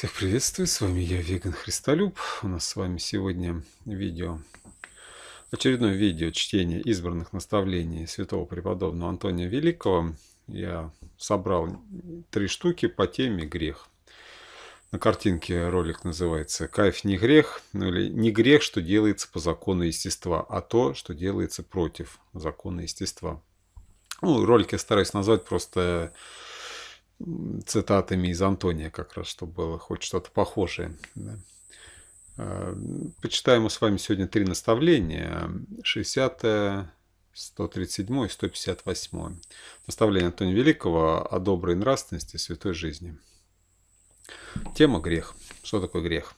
Всех приветствую, с вами я, Веган Христолюб. У нас с вами сегодня видео, очередное видео чтения избранных наставлений святого преподобного Антония Великого. Я собрал три штуки по теме «Грех». На картинке ролик называется «Кайф не грех» ну или «Не грех, что делается по закону естества, а то, что делается против закона естества». Ну, ролик я стараюсь назвать просто цитатами из Антония как раз, чтобы было хоть что-то похожее. А, почитаем мы с вами сегодня три наставления. 60 137 и 158. Наставление Антония Великого о доброй нравственности и святой жизни. Тема грех. Что такое грех?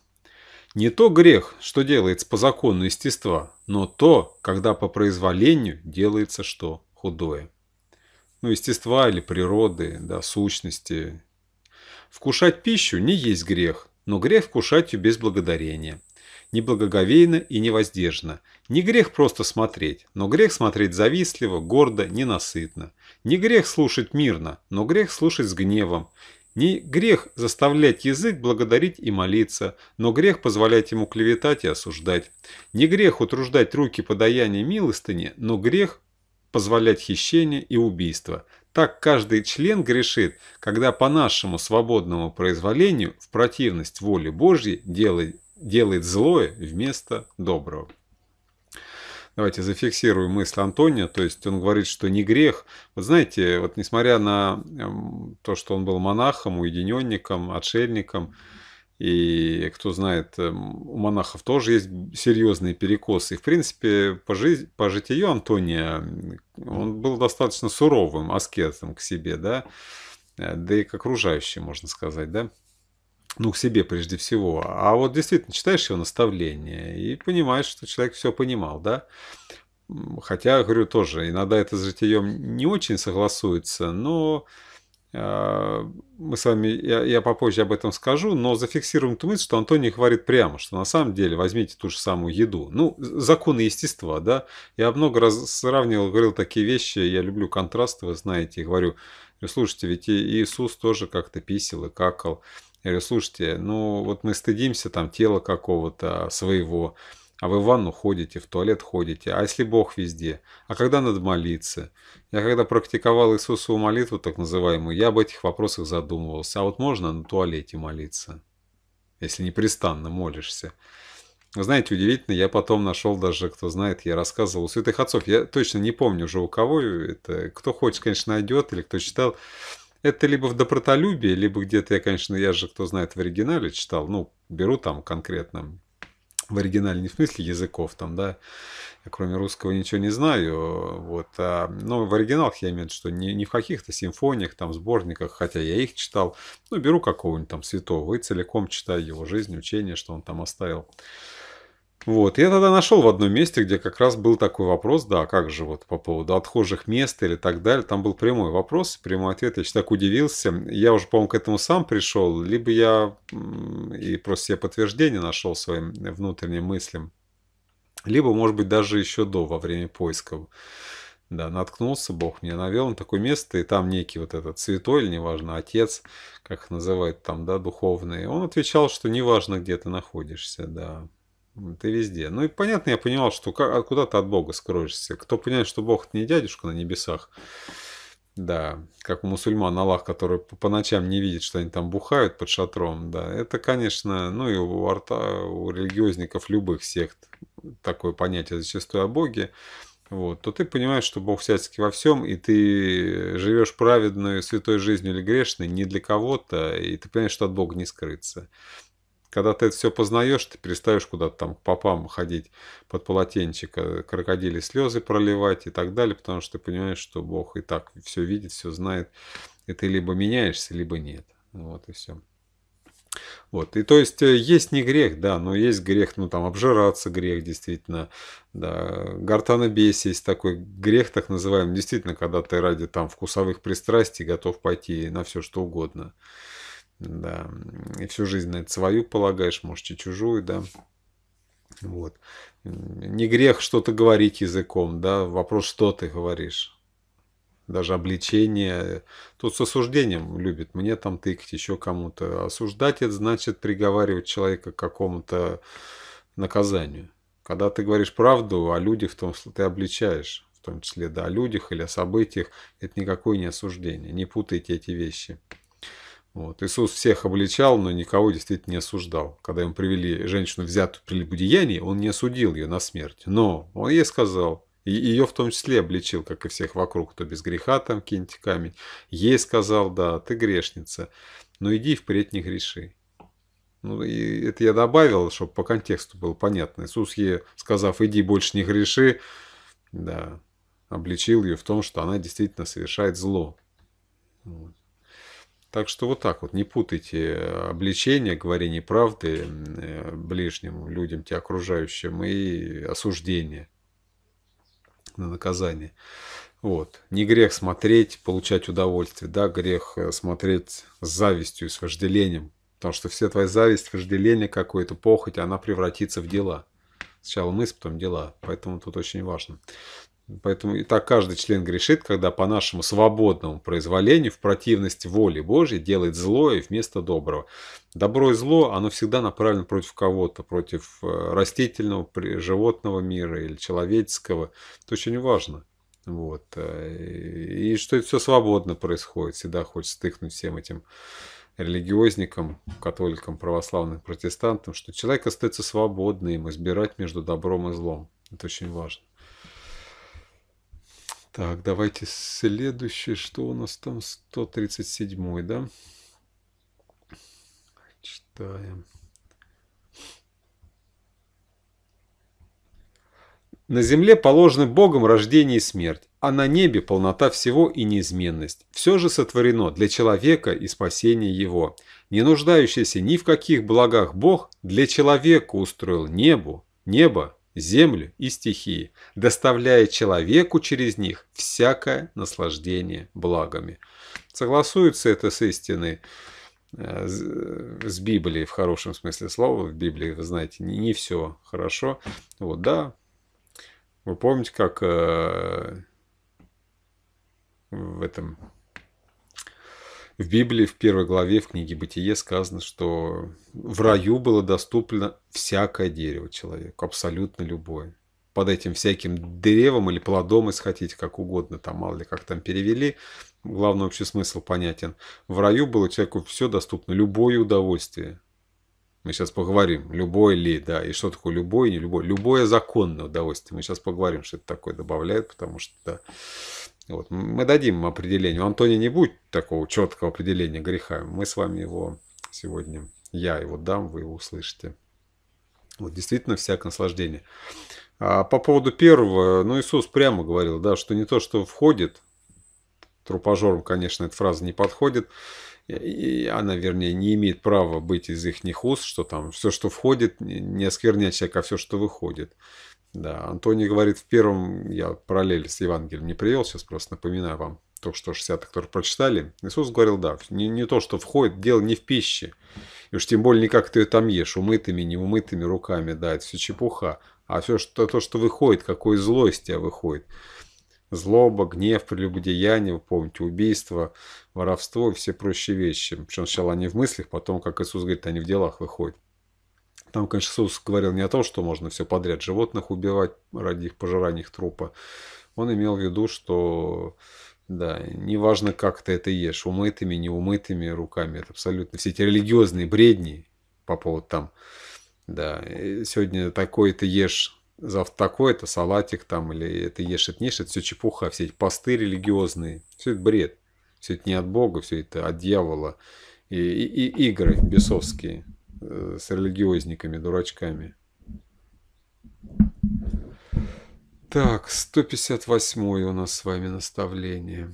Не то грех, что делается по закону естества, но то, когда по произволению делается что худое ну, естества или природы, да, сущности. Вкушать пищу не есть грех, но грех вкушать ее без благодарения. Неблагоговейно и невоздержно. Не грех просто смотреть, но грех смотреть завистливо, гордо, ненасытно. Не грех слушать мирно, но грех слушать с гневом. Не грех заставлять язык благодарить и молиться, но грех позволять ему клеветать и осуждать. Не грех утруждать руки подаяния милостыни, но грех позволять хищение и убийство. Так каждый член грешит, когда по нашему свободному произволению в противность воле Божьей делает, делает злое вместо доброго. Давайте зафиксируем мысль Антония, то есть он говорит, что не грех. Вот знаете, вот несмотря на эм, то, что он был монахом, уединенником, отшельником, и кто знает, эм, у монахов тоже есть серьезные перекосы. И, в принципе, по, жизнь, по житию Антония он был достаточно суровым аскетом к себе, да, э, да и к окружающим, можно сказать, да. Ну, к себе прежде всего. А вот действительно, читаешь его наставления и понимаешь, что человек все понимал, да. Хотя, говорю, тоже иногда это с житием не очень согласуется, но а, мы с вами, я, я попозже об этом скажу, но зафиксируем ту мысль, что Антоний говорит прямо, что на самом деле возьмите ту же самую еду. Ну, законы естества, да. Я много раз сравнивал, говорил такие вещи, я люблю контрасты, вы знаете, и говорю, слушайте, ведь Иисус тоже как-то писал и какал. Я говорю, слушайте, ну вот мы стыдимся там тела какого-то своего, а вы в ванну ходите, в туалет ходите. А если Бог везде? А когда надо молиться? Я когда практиковал Иисусову молитву, так называемую, я об этих вопросах задумывался. А вот можно на туалете молиться, если непрестанно молишься? Вы знаете, удивительно, я потом нашел даже, кто знает, я рассказывал у святых отцов. Я точно не помню уже у кого это. Кто хочет, конечно, найдет, или кто читал. Это либо в добротолюбии, либо где-то я, конечно, я же, кто знает, в оригинале читал, ну, беру там конкретно в оригинале не в смысле языков там, да, я кроме русского ничего не знаю, вот, а, но в оригиналах я имею в виду, что не, не в каких-то симфониях, там, сборниках, хотя я их читал, ну, беру какого-нибудь там святого и целиком читаю его жизнь, учение, что он там оставил. Вот, я тогда нашел в одном месте, где как раз был такой вопрос, да, как же вот по поводу отхожих мест или так далее, там был прямой вопрос, прямой ответ, я так удивился, я уже, по-моему, к этому сам пришел, либо я и просто себе подтверждение нашел своим внутренним мыслям, либо, может быть, даже еще до, во время поисков. Да, наткнулся, Бог меня навел на такое место, и там некий вот этот святой, или неважно, отец, как их называют там, да, духовный, он отвечал, что неважно, где ты находишься, да, ты везде. Ну и понятно, я понимал, что как, а куда ты от Бога скроешься. Кто понимает, что Бог не дядюшка на небесах, да, как у мусульман Аллах, который по, по ночам не видит, что они там бухают под шатром, да, это, конечно, ну и у, арта, у религиозников любых сект такое понятие зачастую о Боге, вот, то ты понимаешь, что Бог всячески во всем, и ты живешь праведную, святой жизнью или грешной не для кого-то, и ты понимаешь, что от Бога не скрыться. Когда ты это все познаешь, ты перестаешь куда-то там к попам ходить под полотенчика, э, крокодили слезы проливать и так далее, потому что ты понимаешь, что Бог и так все видит, все знает, и ты либо меняешься, либо нет. Вот и все. Вот, и то есть э, есть не грех, да, но есть грех, ну там обжираться грех, действительно, да, гортанобесие есть такой грех, так называемый, действительно, когда ты ради там вкусовых пристрастий готов пойти на все что угодно да, и всю жизнь на это свою полагаешь, может и чужую, да, вот. Не грех что-то говорить языком, да, вопрос, что ты говоришь. Даже обличение. Тут с осуждением любит. Мне там тыкать, еще кому-то. Осуждать это значит приговаривать человека к какому-то наказанию. Когда ты говоришь правду о людях, в том числе ты обличаешь, в том числе да, о людях или о событиях, это никакое не осуждение. Не путайте эти вещи. Вот. Иисус всех обличал, но никого действительно не осуждал. Когда ему привели женщину, взятую при лебедеянии, он не осудил ее на смерть. Но он ей сказал, и ее в том числе обличил, как и всех вокруг, кто без греха там киньте камень. Ей сказал, да, ты грешница, но иди впредь не греши. Ну, и это я добавил, чтобы по контексту было понятно. Иисус ей, сказав, иди больше не греши, да, обличил ее в том, что она действительно совершает зло. Вот. Так что вот так вот, не путайте э, обличение, говорение правды э, ближнему, людям, те окружающим, и осуждение на наказание. Вот. Не грех смотреть, получать удовольствие, да, грех э, смотреть с завистью, с вожделением, потому что все твоя зависть, вожделение какое-то, похоть, она превратится в дела. Сначала мысль, потом дела, поэтому тут очень важно. Поэтому и так каждый член грешит, когда по нашему свободному произволению в противность воли Божьей делает злое вместо доброго. Добро и зло, оно всегда направлено против кого-то, против э, растительного, животного мира или человеческого. Это очень важно. Вот. Э, и что это все свободно происходит. Всегда хочется стыкнуть всем этим религиозникам, католикам, православным, протестантам, что человек остается свободным избирать между добром и злом. Это очень важно. Так, давайте следующее. Что у нас там? 137, да? Читаем. На земле положены Богом рождение и смерть, а на небе полнота всего и неизменность. Все же сотворено для человека и спасения его. Не нуждающийся ни в каких благах Бог для человека устроил небу небо землю и стихии, доставляя человеку через них всякое наслаждение благами. Согласуется это с истиной, э, э, с Библией в хорошем смысле слова. В Библии, вы знаете, не, не все хорошо. Вот, да, вы помните, как э, в этом в Библии, в первой главе, в книге Бытие сказано, что в раю было доступно всякое дерево человеку, абсолютно любое. Под этим всяким деревом или плодом, если хотите, как угодно, там мало ли как там перевели, главный общий смысл понятен. В раю было человеку все доступно, любое удовольствие. Мы сейчас поговорим, любое ли, да, и что такое любое, не любое. Любое законное удовольствие. Мы сейчас поговорим, что это такое добавляет, потому что, да, вот. Мы дадим определение. У Антония не будет такого четкого определения греха. Мы с вами его сегодня, я его дам, вы его услышите. Вот действительно всякое наслаждение. А по поводу первого, ну Иисус прямо говорил, да, что не то, что входит, трупожорам, конечно, эта фраза не подходит, и она, вернее, не имеет права быть из их уст, что там все, что входит, не оскверняет человека, а все, что выходит. Да, Антоний говорит в первом, я параллели с Евангелием не привел, сейчас просто напоминаю вам, то, что 60 которые прочитали, Иисус говорил, да, не, не то, что входит, дело не в пище, и уж тем более не как ты ее там ешь, умытыми, неумытыми руками, да, это все чепуха, а все что, то, что выходит, какое зло из тебя выходит. Злоба, гнев, прелюбодеяние, вы помните, убийство, воровство и все прочие вещи. Причем сначала они в мыслях, потом, как Иисус говорит, они в делах выходят. Там, конечно, Иисус говорил не о том, что можно все подряд животных убивать ради их пожирания их трупа. Он имел в виду, что да, неважно, как ты это ешь, умытыми, неумытыми руками, это абсолютно все эти религиозные бредни по поводу там, да, сегодня такой ты ешь, завтра такой, это салатик там, или это ешь, это не ешь, это все чепуха, все эти посты религиозные, все это бред, все это не от Бога, все это от дьявола, и, и, и игры бесовские, Э, с религиозниками, дурачками. Так, 158 у нас с вами наставление.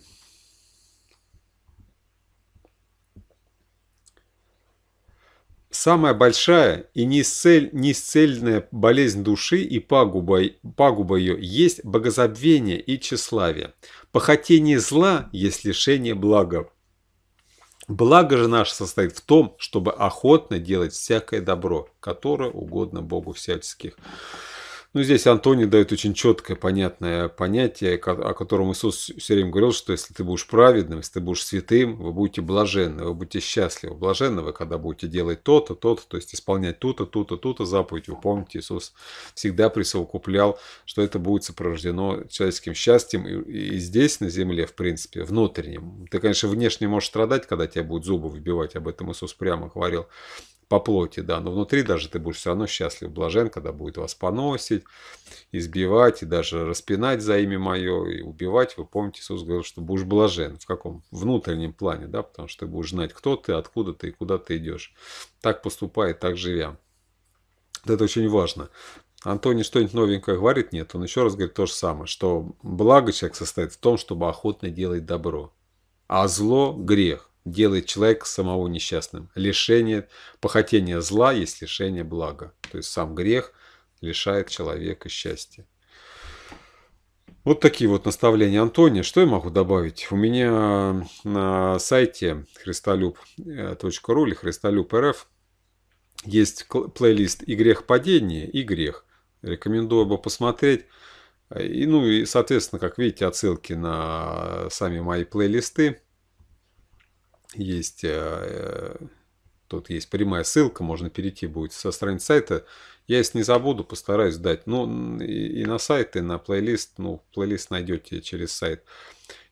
Самая большая и неисцель, неисцельная болезнь души и пагуба, пагуба ее есть богозабвение и тщеславие. Похотение зла есть лишение блага. Благо же наше состоит в том, чтобы охотно делать всякое добро, которое угодно Богу всяческих ну, здесь Антоний дает очень четкое, понятное понятие, о котором Иисус все время говорил, что если ты будешь праведным, если ты будешь святым, вы будете блаженны, вы будете счастливы. Блаженны вы, когда будете делать то-то, то-то, то есть исполнять то-то, то-то, то-то заповедь. Вы помните, Иисус всегда присовокуплял, что это будет сопровождено человеческим счастьем и, и здесь, на земле, в принципе, внутренним. Ты, конечно, внешне можешь страдать, когда тебя будут зубы выбивать, об этом Иисус прямо говорил по плоти, да, но внутри даже ты будешь все равно счастлив, блажен, когда будет вас поносить, избивать и даже распинать за имя мое и убивать. Вы помните, Иисус говорил, что будешь блажен. В каком? Внутреннем плане, да, потому что ты будешь знать, кто ты, откуда ты и куда ты идешь. Так поступает, так живя. Это очень важно. Антоний что-нибудь новенькое говорит? Нет, он еще раз говорит то же самое, что благо человек состоит в том, чтобы охотно делать добро, а зло – грех делает человек самого несчастным. Лишение, похотение зла есть лишение блага. То есть сам грех лишает человека счастья. Вот такие вот наставления Антония. Что я могу добавить? У меня на сайте христолюб.ру или христолюб.рф есть плейлист «И грех падения», «И грех». Рекомендую бы посмотреть. И, ну и, соответственно, как видите, отсылки на сами мои плейлисты есть, э, тут есть прямая ссылка, можно перейти будет со страницы сайта. Я, если не забуду, постараюсь дать. Ну, и, и на сайт, и на плейлист. Ну, плейлист найдете через сайт.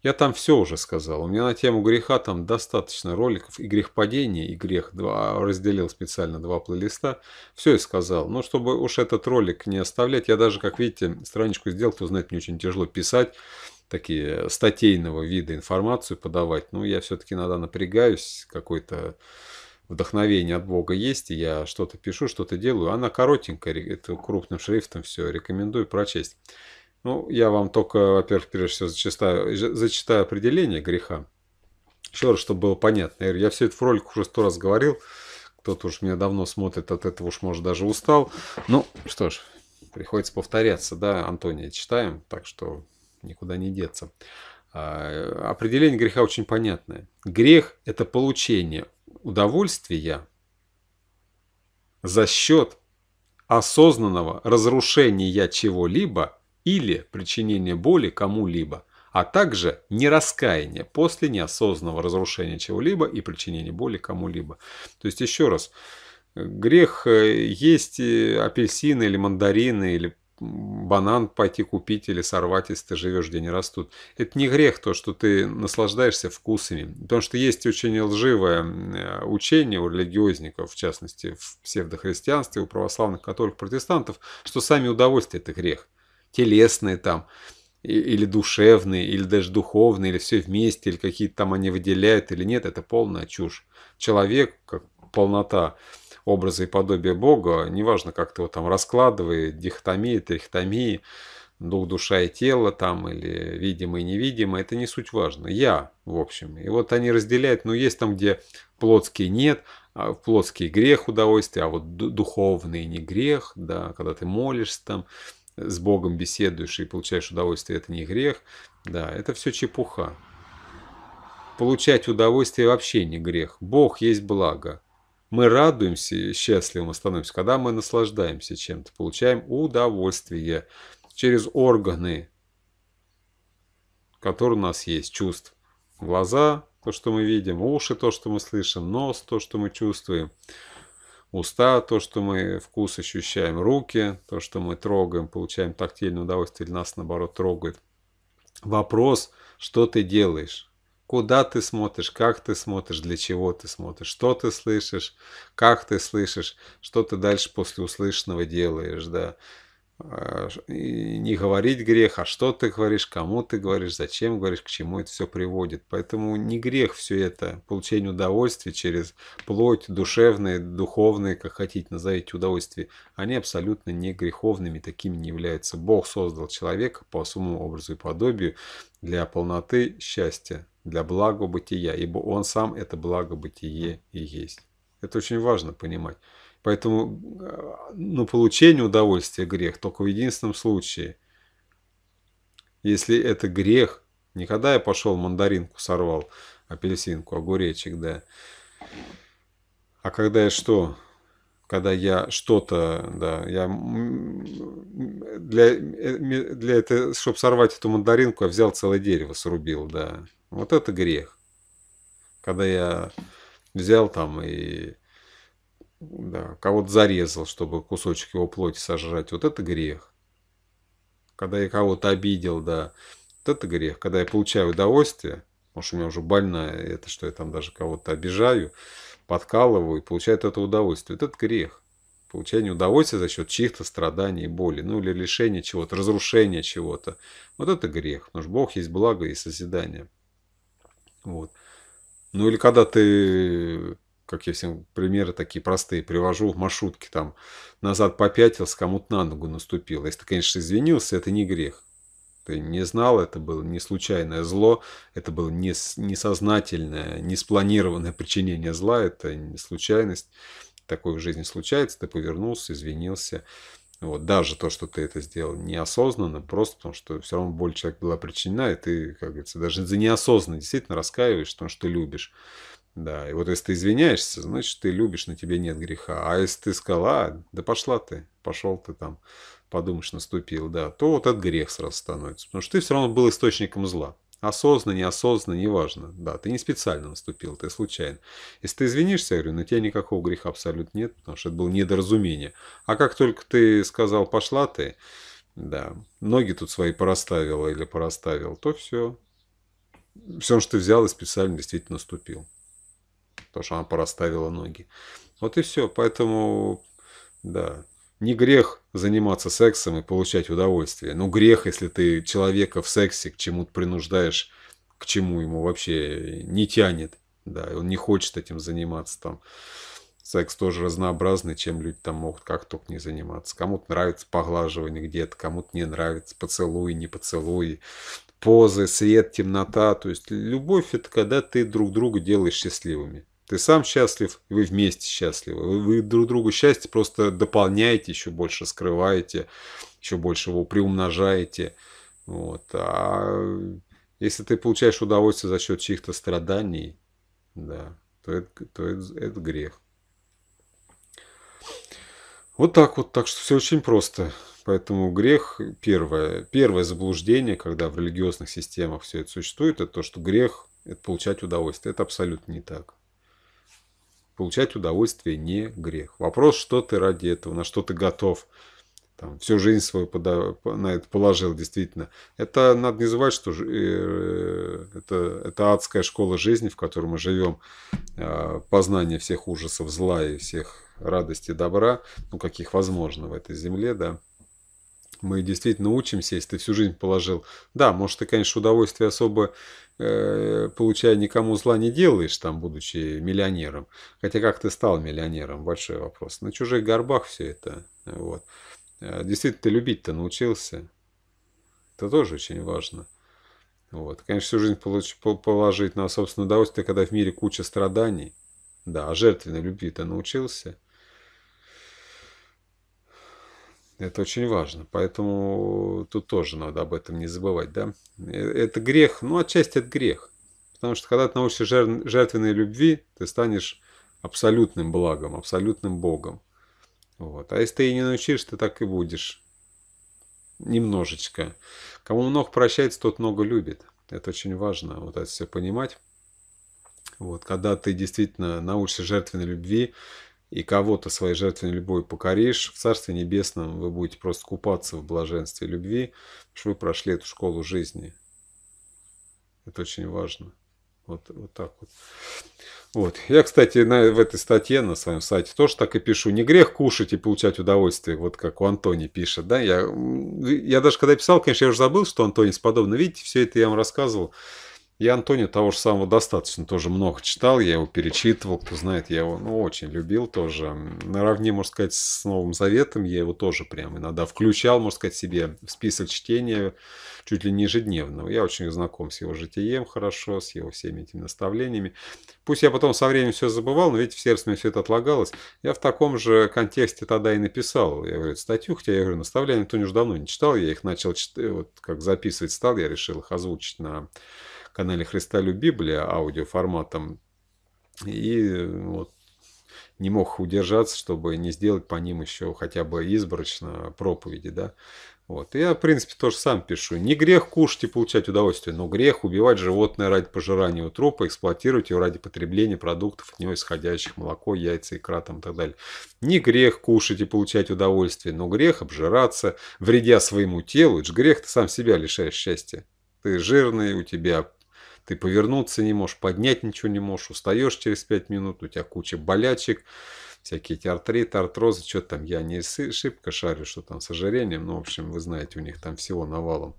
Я там все уже сказал. У меня на тему греха там достаточно роликов. И грех падения, и грех 2. Разделил специально два плейлиста. Все я сказал. Но чтобы уж этот ролик не оставлять, я даже, как видите, страничку сделал. Кто знает, мне очень тяжело писать такие статейного вида информацию подавать. Ну, я все-таки иногда напрягаюсь, какой-то вдохновение от Бога есть, и я что-то пишу, что-то делаю. Она коротенькая, это крупным шрифтом все, рекомендую прочесть. Ну, я вам только, во-первых, прежде всего зачитаю, зачитаю определение греха. Еще раз, чтобы было понятно. Я все это в роликах уже сто раз говорил. Кто-то уж меня давно смотрит, от этого уж, может, даже устал. Ну, что ж, приходится повторяться, да, Антония, читаем. Так что никуда не деться. А, определение греха очень понятное. Грех – это получение удовольствия за счет осознанного разрушения чего-либо или причинения боли кому-либо, а также нераскаяние после неосознанного разрушения чего-либо и причинения боли кому-либо. То есть еще раз, грех э, есть э, апельсины или мандарины или банан пойти купить или сорвать, если ты живешь, где не растут. Это не грех то, что ты наслаждаешься вкусами. Потому что есть очень лживое э, учение у религиозников, в частности, в псевдохристианстве, у православных, католиков, протестантов, что сами удовольствия – это грех. Телесные там, или душевные, или даже духовные, или все вместе, или какие-то там они выделяют или нет, это полная чушь. Человек, как полнота, образа и подобия Бога, неважно, как ты его там раскладывай, дихотомии, трихотомии, дух, душа и тело там, или видимое и невидимое, это не суть важно. Я, в общем. И вот они разделяют, но ну, есть там, где плотский нет, а плотский грех удовольствие, а вот духовный не грех, да, когда ты молишься там, с Богом беседуешь и получаешь удовольствие, это не грех, да, это все чепуха. Получать удовольствие вообще не грех. Бог есть благо. Мы радуемся и счастливым становимся, когда мы наслаждаемся чем-то, получаем удовольствие через органы, которые у нас есть, чувств. Глаза, то, что мы видим, уши, то, что мы слышим, нос, то, что мы чувствуем, уста, то, что мы вкус ощущаем, руки, то, что мы трогаем, получаем тактильное удовольствие, или нас, наоборот, трогает. Вопрос, что ты делаешь? куда ты смотришь, как ты смотришь, для чего ты смотришь, что ты слышишь, как ты слышишь, что ты дальше после услышанного делаешь, да. А, и не говорить грех, а что ты говоришь, кому ты говоришь, зачем говоришь, к чему это все приводит. Поэтому не грех все это, получение удовольствия через плоть, душевные, духовные, как хотите назовите удовольствие, они абсолютно не греховными, такими не являются. Бог создал человека по своему образу и подобию для полноты счастья, для блага бытия, ибо Он сам это благо бытие и есть. Это очень важно понимать. Поэтому э, ну, получение удовольствия грех только в единственном случае. Если это грех, никогда я пошел мандаринку сорвал, апельсинку, огуречек, да. А когда я что? Когда я что-то, да, я для, э, для этого, чтобы сорвать эту мандаринку, я взял целое дерево, срубил, да. Вот это грех. Когда я взял там и да, кого-то зарезал, чтобы кусочек его плоти сожрать, вот это грех. Когда я кого-то обидел, да, вот это грех. Когда я получаю удовольствие, может, у меня уже больно это, что я там даже кого-то обижаю, подкалываю и получаю это удовольствие. Вот это грех. Получение удовольствия за счет чьих-то страданий боли, ну или лишения чего-то, разрушения чего-то. Вот это грех, потому что Бог есть благо и созидание. Вот. Ну или когда ты, как я всем примеры такие простые привожу, в маршрутке там назад попятился, кому-то на ногу наступил. Если ты, конечно, извинился, это не грех. Ты не знал, это было не случайное зло, это было не, несознательное, не спланированное причинение зла, это не случайность. Такое в жизни случается, ты повернулся, извинился. Вот, даже то, что ты это сделал неосознанно, просто потому что все равно боль человек была причинена, и ты, как говорится, даже за неосознанно действительно раскаиваешься, потому что ты любишь. Да, и вот если ты извиняешься, значит, ты любишь, на тебе нет греха. А если ты сказала, да пошла ты, пошел ты там, подумаешь, наступил, да, то вот этот грех сразу становится. Потому что ты все равно был источником зла. Осознанно, неосознанно, неважно. Да, ты не специально наступил, ты случайно. Если ты извинишься, я говорю, ну тебя никакого греха абсолютно нет, потому что это было недоразумение. А как только ты сказал, пошла ты, да, ноги тут свои пораставила или пораставил, то все. Все, что ты взял и специально действительно наступил. Потому что она пораставила ноги. Вот и все. Поэтому, да, не грех заниматься сексом и получать удовольствие. Ну, грех, если ты человека в сексе к чему-то принуждаешь, к чему ему вообще не тянет. Да, и он не хочет этим заниматься там. Секс тоже разнообразный, чем люди там могут как только не заниматься. Кому-то нравится поглаживание где-то, кому-то не нравится поцелуи, не поцелуи, позы, свет, темнота. То есть любовь это когда ты друг друга делаешь счастливыми. Ты сам счастлив, и вы вместе счастливы. Вы, вы друг другу счастье просто дополняете, еще больше скрываете, еще больше его приумножаете. Вот. А если ты получаешь удовольствие за счет чьих-то страданий, да, то это, то это, это грех. Вот так вот, так что все очень просто. Поэтому грех первое, первое заблуждение, когда в религиозных системах все это существует, это то, что грех – это получать удовольствие. Это абсолютно не так. Получать удовольствие не грех. Вопрос, что ты ради этого, на что ты готов. Там, всю жизнь свою пода... на это положил, действительно. Это надо не забывать, что э, это, это адская школа жизни, в которой мы живем. А, познание всех ужасов зла и всех радости добра, ну, каких возможно в этой земле, да. Мы действительно учимся, если ты всю жизнь положил. Да, может, ты, конечно, удовольствие особо Э, получая никому зла не делаешь, там, будучи миллионером. Хотя как ты стал миллионером, большой вопрос. На чужих горбах все это. Вот. Э, действительно, ты любить-то научился. Это тоже очень важно. Вот. Конечно, всю жизнь положить на собственное удовольствие, когда в мире куча страданий. Да, а жертвенной любви-то научился. Это очень важно. Поэтому тут тоже надо об этом не забывать. Да? Э, это грех, ну отчасти это грех. Потому что когда ты научишься жертвенной любви, ты станешь абсолютным благом, абсолютным Богом. Вот. А если ты и не научишь, ты так и будешь. Немножечко. Кому много прощается, тот много любит. Это очень важно, вот это все понимать. Вот, когда ты действительно научишься жертвенной любви, и кого-то своей жертвенной любовью покоришь, в Царстве Небесном вы будете просто купаться в блаженстве любви, потому что вы прошли эту школу жизни. Это очень важно. Вот, вот так вот. Вот. Я, кстати, на, в этой статье на своем сайте тоже так и пишу. Не грех кушать и получать удовольствие, вот как у Антони пишет. Да? Я, я даже когда писал, конечно, я уже забыл, что Антони подобно. Видите, все это я вам рассказывал. Я Антонио того же самого достаточно тоже много читал, я его перечитывал, кто знает, я его ну, очень любил тоже. Наравне, можно сказать, с Новым Заветом я его тоже прям иногда включал, можно сказать, себе в список чтения чуть ли не ежедневного. Я очень знаком с его житием хорошо, с его всеми этими наставлениями. Пусть я потом со временем все забывал, но ведь в сердце мне все это отлагалось. Я в таком же контексте тогда и написал я говорю, статью, хотя я говорю, наставления Антонио уже давно не читал, я их начал читать, э, вот как записывать стал, я решил их озвучить на канале «Христалю Библия» аудиоформатом. И вот не мог удержаться, чтобы не сделать по ним еще хотя бы изборочно проповеди, да. Вот. Я, в принципе, тоже сам пишу. Не грех кушать и получать удовольствие, но грех убивать животное ради пожирания его трупа, эксплуатировать его ради потребления продуктов от него исходящих, молоко, яйца, икра там, и так далее. Не грех кушать и получать удовольствие, но грех обжираться, вредя своему телу. Это же грех ты сам себя лишаешь счастья. Ты жирный, у тебя ты повернуться не можешь, поднять ничего не можешь, устаешь через 5 минут, у тебя куча болячек, всякие эти артриты, артрозы, что там, я не шибко шарю, что там с ожирением, но, ну, в общем, вы знаете, у них там всего навалом.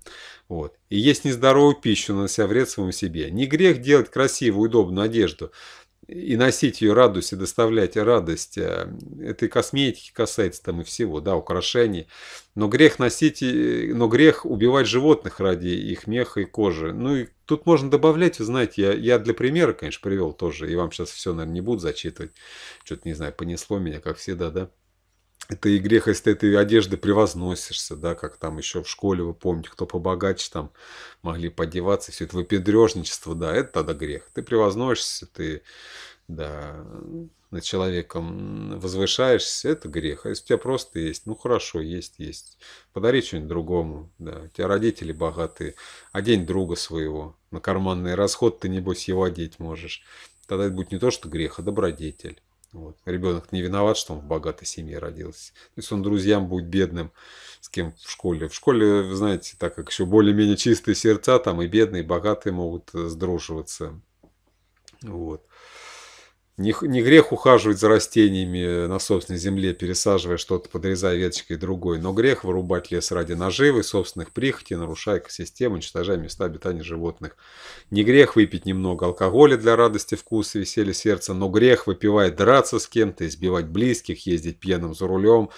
Вот. И есть нездоровую пищу, нанося вред своему себе. Не грех делать красивую, удобную одежду, и носить ее радость, и доставлять радость. А, этой косметики касается там и всего, да, украшений. Но грех носить, но грех убивать животных ради их меха и кожи. Ну и тут можно добавлять, вы знаете, я, я для примера, конечно, привел тоже, и вам сейчас все, наверное, не буду зачитывать. Что-то, не знаю, понесло меня, как всегда, да. Это этой игре, если ты этой одежды превозносишься, да, как там еще в школе, вы помните, кто побогаче там могли подеваться, все это выпендрежничество, да, это тогда грех. Ты превозносишься, ты, да, над человеком возвышаешься, это грех. А если у тебя просто есть, ну хорошо, есть, есть. Подари что-нибудь другому, да. У тебя родители богатые, одень друга своего. На карманный расход ты, небось, его одеть можешь. Тогда это будет не то, что грех, а добродетель. Вот. Ребенок не виноват, что он в богатой семье родился. То есть он друзьям будет бедным, с кем в школе. В школе, вы знаете, так как еще более-менее чистые сердца, там и бедные, и богатые могут э, сдруживаться. Вот. Не, не грех ухаживать за растениями э, на собственной земле, пересаживая что-то, подрезая веточкой другой, но грех вырубать лес ради наживы, собственных прихотей, нарушая экосистему, уничтожая места обитания животных. Не грех выпить немного алкоголя для радости, вкуса, веселья сердца, но грех выпивать драться с кем-то, избивать близких, ездить пьяным за рулем,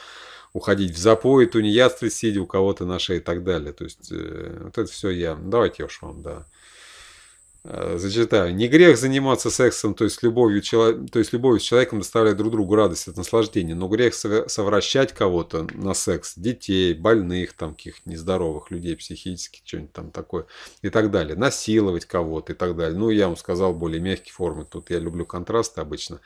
уходить в запой, тунеядствовать, сидя у кого-то на шее и так далее. То есть э, вот это все я. Давайте я уж вам, да. Э, зачитаю. Не грех заниматься сексом, то есть любовью, то есть любовью с человеком доставляет друг другу радость от наслаждения, но грех совращать кого-то на секс, детей, больных, там, каких-то нездоровых людей психически, что-нибудь там такое и так далее, насиловать кого-то и так далее. Ну, я вам сказал более мягкие формы, тут я люблю контрасты обычно.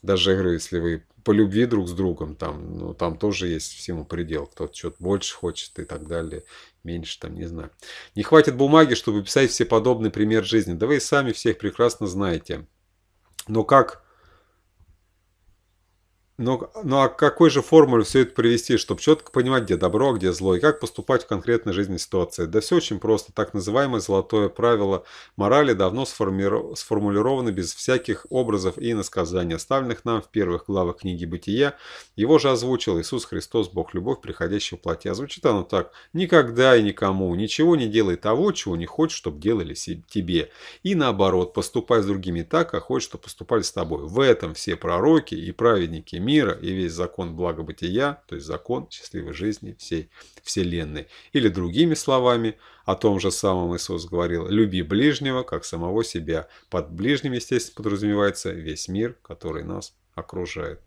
Даже, говорю, если вы по любви друг с другом, там, ну, там тоже есть всему предел, кто-то что-то больше хочет и так далее, меньше там, не знаю. Не хватит бумаги, чтобы писать все подобный пример жизни. Да вы и сами всех прекрасно знаете. Но как ну, ну а какой же формуле все это привести, чтобы четко понимать, где добро, а где зло, и как поступать в конкретной жизненной ситуации? Да все очень просто. Так называемое золотое правило морали давно сформулировано без всяких образов и иносказаний, оставленных нам в первых главах книги бытия. Его же озвучил Иисус Христос, Бог Любовь, приходящий в плоти. А звучит оно так. «Никогда и никому ничего не делай того, чего не хочешь, чтобы делали тебе. И наоборот, поступай с другими так, как хочешь, чтобы поступали с тобой». В этом все пророки и праведники мира и весь закон благобытия, то есть закон счастливой жизни всей Вселенной. Или другими словами, о том же самом Иисус говорил, люби ближнего, как самого себя. Под ближним, естественно, подразумевается весь мир, который нас окружает.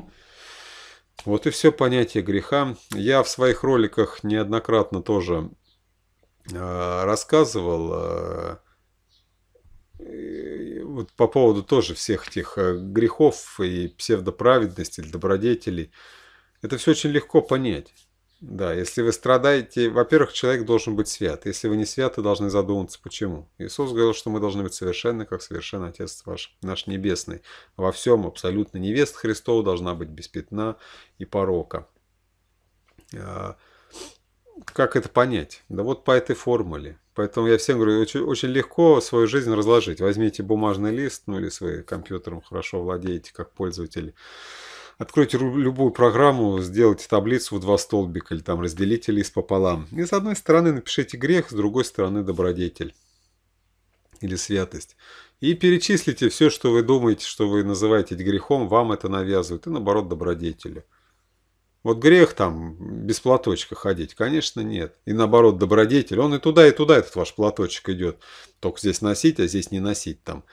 Вот и все понятие греха. Я в своих роликах неоднократно тоже э, рассказывал э, вот по поводу тоже всех этих э, грехов и псевдоправедности, добродетелей, это все очень легко понять. Да, если вы страдаете, во-первых, человек должен быть свят. Если вы не то должны задуматься, почему. Иисус говорил, что мы должны быть совершенны, как совершен Отец ваш, наш Небесный. Во всем абсолютно невест Христова должна быть без пятна и порока. А, как это понять? Да вот по этой формуле. Поэтому я всем говорю, очень, очень легко свою жизнь разложить. Возьмите бумажный лист, ну или своим компьютером хорошо владеете как пользователь. Откройте любую программу, сделайте таблицу в два столбика или там разделите лист пополам. И с одной стороны напишите грех, с другой стороны добродетель или святость. И перечислите все, что вы думаете, что вы называете грехом, вам это навязывают, и наоборот добродетелю. Вот грех там без платочка ходить, конечно, нет. И наоборот, добродетель, он и туда, и туда этот ваш платочек идет. Только здесь носить, а здесь не носить там.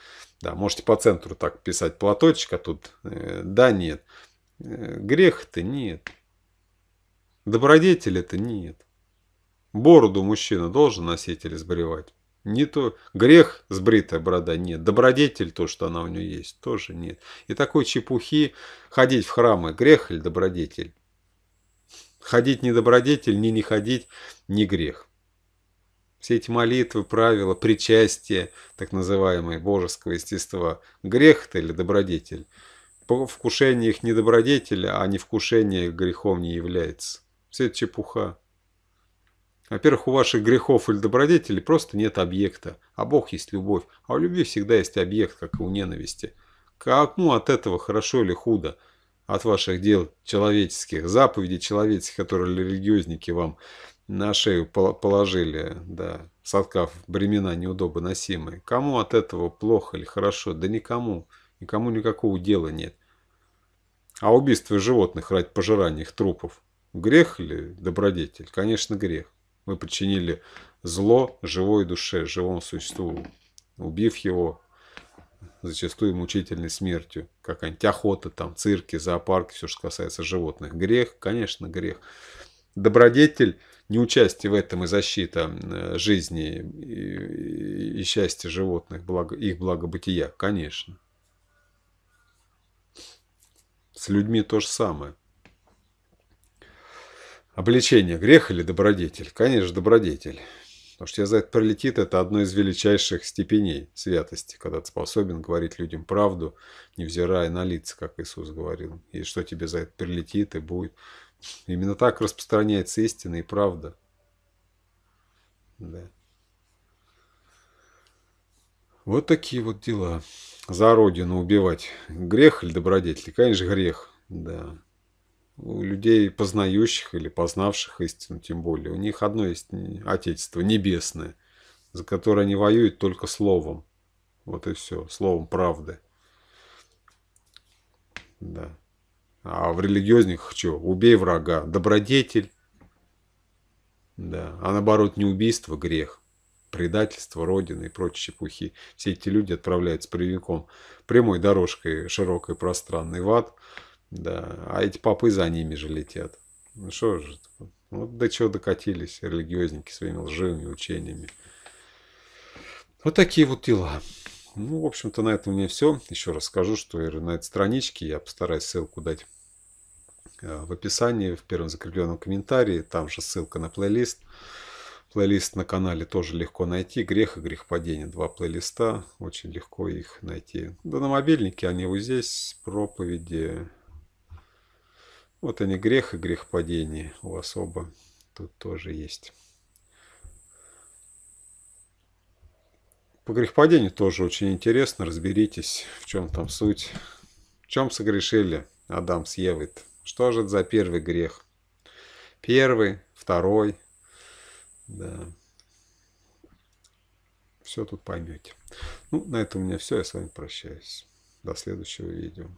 Да, можете по центру так писать платочек, а тут э, да, нет. Э, Греха-то нет. добродетель это нет. Бороду мужчина должен носить или сбривать. Не то. Грех сбритая борода нет. Добродетель, то, что она у нее есть, тоже нет. И такой чепухи ходить в храмы, грех или добродетель? Ходить не добродетель, ни не ходить, не грех. Все эти молитвы, правила, причастие, так называемое, божеского естества, грех это или добродетель? По вкушению их не добродетеля, а не вкушение грехом не является. Все это чепуха. Во-первых, у ваших грехов или добродетелей просто нет объекта, а Бог есть любовь, а у любви всегда есть объект, как и у ненависти. как ну от этого хорошо или худо – от ваших дел человеческих, заповедей человеческих, которые религиозники вам на шею положили, да, соткав бремена неудобоносимые. Кому от этого плохо или хорошо? Да никому. Никому никакого дела нет. А убийство животных ради пожирания их трупов – грех или добродетель? Конечно, грех. Вы подчинили зло живой душе, живому существу, убив его, зачастую мучительной смертью, как антиохота, там, цирки, зоопарки, все, что касается животных. Грех, конечно, грех. Добродетель, неучастие в этом и защита э, жизни и, и счастья животных, благо, их благобытия, конечно. С людьми то же самое. Обличение – грех или добродетель? Конечно, добродетель. Потому что если это пролетит, это одно из величайших степеней святости, когда ты способен говорить людям правду, невзирая на лица, как Иисус говорил. И что тебе за это прилетит и будет. Именно так распространяется истина и правда. Да. Вот такие вот дела. За родину убивать. Грех или добродетель? Конечно, грех. Да у людей, познающих или познавших истину, тем более, у них одно есть Отечество Небесное, за которое они воюют только словом. Вот и все, словом правды. Да. А в религиозных что? Убей врага. Добродетель. Да. А наоборот, не убийство, грех. Предательство Родины и прочие чепухи. Все эти люди отправляются прямиком, прямой дорожкой, широкой, пространной в ад. Да, а эти попы за ними же летят. Ну что же, вот ну, до чего докатились религиозники своими лживыми учениями. Вот такие вот дела. Ну, в общем-то, на этом у меня все. Еще раз скажу, что на этой страничке я постараюсь ссылку дать э, в описании, в первом закрепленном комментарии. Там же ссылка на плейлист. Плейлист на канале тоже легко найти. Грех и грехопадение. Два плейлиста. Очень легко их найти. Да на мобильнике они вот здесь. Проповеди, вот они, грех и грех падения у вас оба тут тоже есть. По грехопадению тоже очень интересно. Разберитесь, в чем там суть. В чем согрешили Адам с Евой? -то? Что же это за первый грех? Первый, второй. Да. Все тут поймете. Ну, на этом у меня все. Я с вами прощаюсь. До следующего видео.